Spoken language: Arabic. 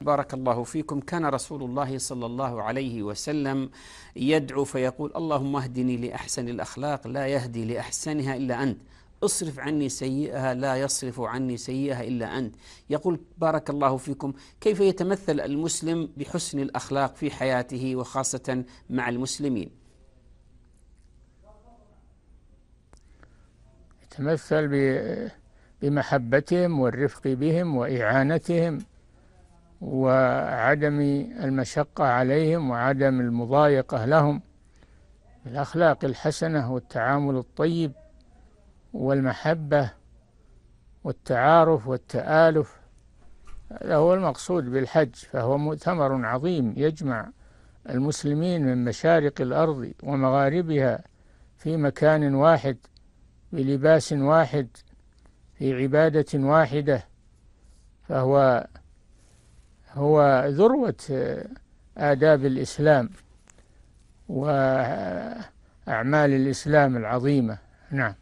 بارك الله فيكم كان رسول الله صلى الله عليه وسلم يدعو فيقول اللهم اهدني لاحسن الاخلاق لا يهدي لاحسنها الا انت اصرف عني سيئها لا يصرف عني سيئها الا انت يقول بارك الله فيكم كيف يتمثل المسلم بحسن الاخلاق في حياته وخاصه مع المسلمين يتمثل بمحبتهم والرفق بهم واعانتهم وعدم المشقة عليهم وعدم المضايقة لهم بالأخلاق الحسنة والتعامل الطيب والمحبة والتعارف والتآلف هذا هو المقصود بالحج فهو مؤتمر عظيم يجمع المسلمين من مشارق الأرض ومغاربها في مكان واحد بلباس واحد في عبادة واحدة فهو هو ذروة آه، آداب الإسلام وأعمال الإسلام العظيمة نعم